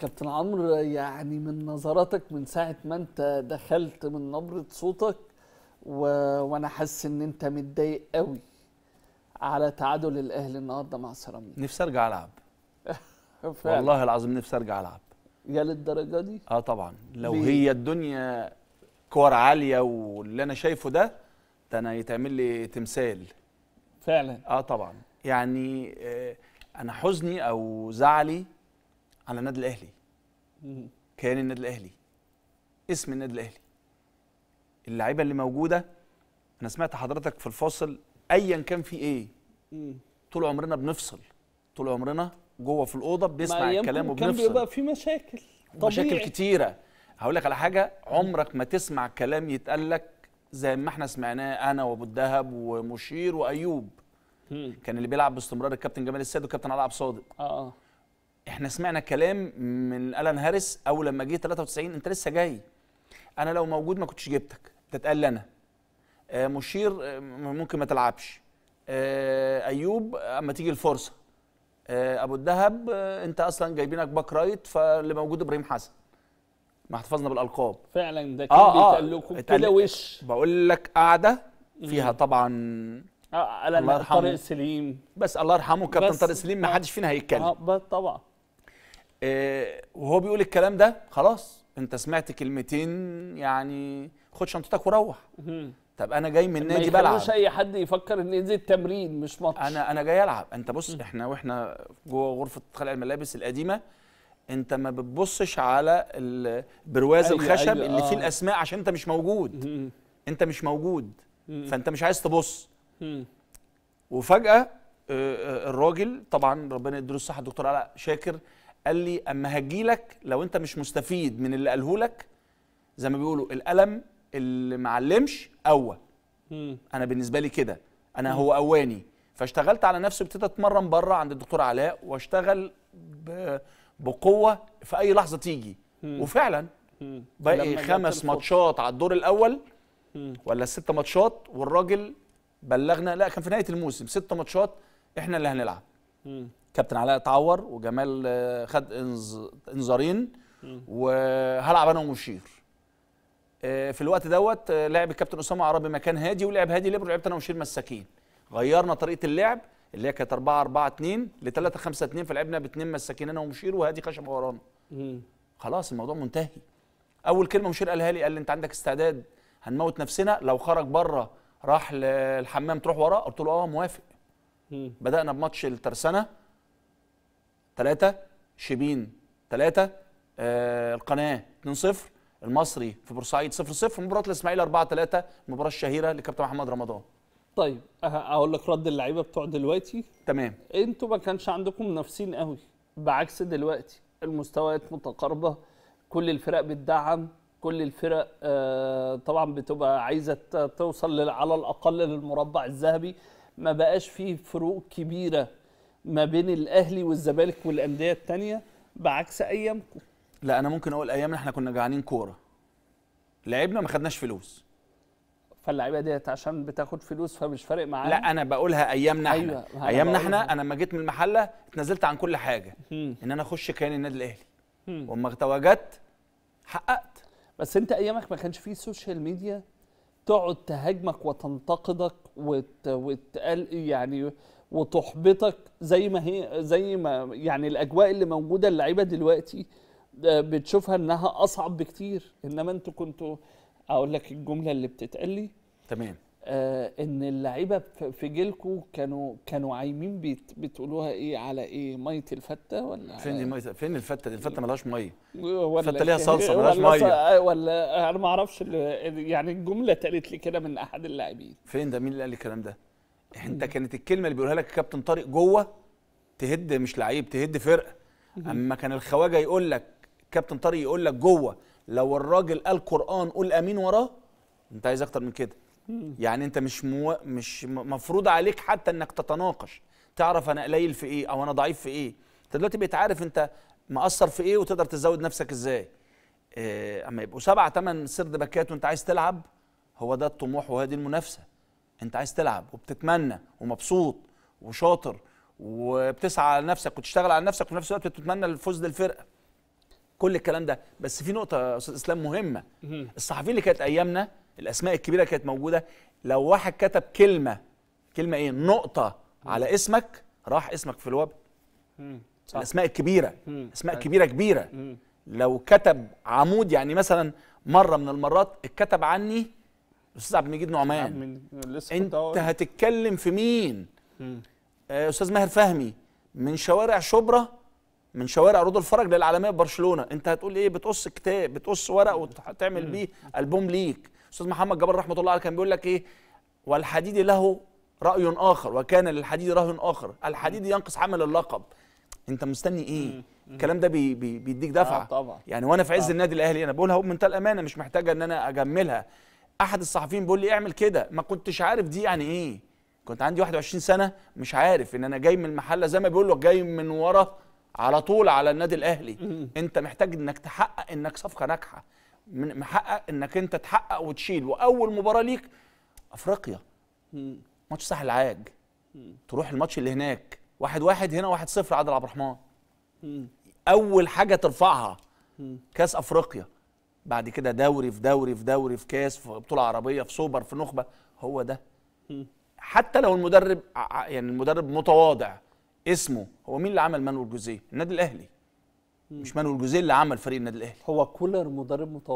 كابتن عمرو يعني من نظراتك من ساعه ما انت دخلت من نبره صوتك و... وانا حاسس ان انت متضايق قوي على تعادل الاهلي النهارده مع سيراميكا نفسي ارجع العب والله العظيم نفسي ارجع العب يا للدرجه دي اه طبعا لو بي... هي الدنيا كور عاليه واللي انا شايفه ده ده انا يتعمل لي تمثال فعلا اه طبعا يعني آه انا حزني او زعلي على النادي الاهلي كيان النادي الاهلي اسم النادي الاهلي اللعيبه اللي موجوده انا سمعت حضرتك في الفاصل ايا كان في ايه طول عمرنا بنفصل طول عمرنا جوه في الاوضه بنسمع الكلام وبنفصل كان بيبقى في مشاكل طبيعي. مشاكل كتيره هقول لك على حاجه عمرك ما تسمع كلام يتقال لك زي ما احنا سمعناه انا وابو الدهب ومشير وايوب كان اللي بيلعب باستمرار الكابتن جمال السيد والكابتن علي عبد الصادق اه احنا سمعنا كلام من الان هاريس اول لما جه 93 انت لسه جاي انا لو موجود ما كنتش جبتك تتقال اتقال انا آه، مشير آه، ممكن ما تلعبش آه، ايوب اما تيجي الفرصه ابو الذهب انت اصلا جايبينك باك رايت فاللي موجود ابراهيم حسن ما احتفظنا بالالقاب فعلا ده كان آه بيتقال لكم كده وش بقول لك قاعده فيها طبعا آه الله يرحمه طارق سليم بس الله يرحمه كابتن طارق سليم ما حدش فينا هيتكلم اه طبعا آه، وهو بيقول الكلام ده خلاص انت سمعت كلمتين يعني خد شنطتك وروح طب انا جاي من نادي بلعب ما اي حد يفكر ان دي تمرين مش ماتش انا انا جاي العب انت بص احنا واحنا جوه غرفه خلع الملابس القديمه انت ما بتبصش على البرواز أيوة الخشب أيوة اللي آه. فيه الاسماء عشان انت مش موجود انت مش موجود فانت مش عايز تبص وفجاه آه، آه، الراجل طبعا ربنا يديله الصحه الدكتور علاء شاكر قال لي اما هجيلك لو انت مش مستفيد من اللي قاله لك زي ما بيقولوا القلم اللي معلمش قوى انا بالنسبه لي كده انا هو قواني فاشتغلت على نفسي ابتديت اتمرن بره عند الدكتور علاء واشتغل بقوه في اي لحظه تيجي وفعلا باقي خمس ماتشات على الدور الاول ولا ست ماتشات والراجل بلغنا لا كان في نهايه الموسم ست ماتشات احنا اللي هنلعب كابتن علاء اتعور وجمال آه، خد انذارين وهلعب انا ومشير آه، في الوقت دوت آه، لعب الكابتن اسامه عربي مكان هادي ولعب هادي ليبر ولعبت انا ومشير مساكين غيرنا طريقه اللعب اللي هي كانت 4 4 2 ل 3 5 2 فلعبنا باثنين مساكين انا ومشير وهادي خشب ورانا خلاص الموضوع منتهي اول كلمه مشير قالها لي قال لي انت عندك استعداد هنموت نفسنا لو خرج بره راح للحمام تروح وراه قلت له اه موافق بدانا بماتش الترسانه 3 شبين 3 آه القناه 2 0 المصري في بورسعيد 0 0 مباراه الاسماعيلي 4 3 المباراه الشهيره لكابتن محمد رمضان طيب أه، اقول لك رد اللعيبه بتوع دلوقتي تمام انتوا ما كانش عندكم منافسين قوي بعكس دلوقتي المستويات متقاربه كل الفرق بتدعم كل الفرق آه طبعا بتبقى عايزه توصل على الاقل للمربع الذهبي ما بقاش فيه فروق كبيره ما بين الاهلي والزمالك والانديه الثانيه بعكس ايامكم لا انا ممكن اقول ايامنا احنا كنا جعانين كوره لعبنا ما خدناش فلوس فاللعيبه ديت عشان بتاخد فلوس فمش فارق معاها لا انا بقولها ايامنا احنا أيوة. ايامنا احنا انا لما جيت من المحله اتنازلت عن كل حاجه م. ان انا اخش كيان النادي الاهلي واما تواجدت حققت بس انت ايامك ما كانش فيه سوشيال ميديا تقعد تهاجمك وتنتقدك وت... وتقال يعني وتحبطك زي ما هي زي ما يعني الاجواء اللي موجوده اللعيبه دلوقتي آه، بتشوفها انها اصعب بكتير انما انتوا كنتوا اقول لك الجمله اللي بتتقال لي تمام آه، ان اللعيبه في جيلكم كانوا كانوا عايمين بتقولوها ايه على ايه ميه الفته ولا فين ميه فين الفته الفته ملهاش ميه الفته ليها صلصه ملهاش ميه ولا انا ما اعرفش يعني الجمله اتقالت لي كده من احد اللاعبين فين ده مين اللي قال الكلام ده انت كانت الكلمه اللي بيقولها لك كابتن طارق جوه تهد مش لعيب تهد فرقه اما كان الخواجه يقول لك كابتن طارق يقول لك جوه لو الراجل قال قران قول امين وراه انت عايز اكتر من كده يعني انت مش مو مش مفروض عليك حتى انك تتناقش تعرف انا قليل في ايه او انا ضعيف في ايه انت دلوقتي بقيت عارف انت مقصر في ايه وتقدر تزود نفسك ازاي إيه اما يبقوا سبعة ثمان سرد باكات وانت عايز تلعب هو ده الطموح وهي دي المنافسه انت عايز تلعب وبتتمنى ومبسوط وشاطر وبتسعى على نفسك وتشتغل على نفسك وفي نفس الوقت بتتمنى الفوز للفرقه كل الكلام ده بس في نقطه يا استاذ اسلام مهمه الصحفيين اللي كانت ايامنا الاسماء الكبيره كانت موجوده لو واحد كتب كلمه كلمه ايه نقطه مم. على اسمك راح اسمك في الوبل الاسماء الكبيره مم. اسماء مم. أيوة. كبيره كبيره مم. لو كتب عمود يعني مثلا مره من المرات اتكتب عني استاذ عبد المجيد نعمان انت هتتكلم في مين مم. آه، استاذ ماهر فهمي من شوارع شبرا من شوارع رود الفرج للعالميه ببرشلونه انت هتقول ايه بتقص كتاب بتقص ورق وتعمل بيه البوم ليك استاذ محمد جبر رحمه الله عليه كان بيقول لك ايه والحديد له راي اخر وكان للحديد راي اخر الحديد ينقص عمل اللقب انت مستني ايه الكلام ده بي بي بيديك دفعه آه طبعا. يعني وانا في عز آه. النادي الاهلي انا بقولها تل الامانه مش محتاجه ان انا اجملها احد الصحفيين بيقول لي اعمل كده ما كنتش عارف دي يعني ايه كنت عندي 21 سنه مش عارف ان انا جاي من المحله زي ما بيقولوا جاي من ورا على طول على النادي الاهلي انت محتاج انك تحقق انك صفقه ناجحه من محقق انك انت تحقق وتشيل واول مباراه ليك افريقيا ماتش ساحل العاج تروح الماتش اللي هناك واحد واحد هنا واحد صفر عادل عبد الرحمن اول حاجه ترفعها كاس افريقيا بعد كده دوري في دوري في دوري في كاس في بطوله عربيه في سوبر في نخبه هو ده حتى لو المدرب يعني المدرب متواضع اسمه هو مين اللي عمل مانويل جوزيه النادي الاهلي مش مانويل جوزيه اللي عمل فريق النادي الاهلي هو كولر مدرب متواضع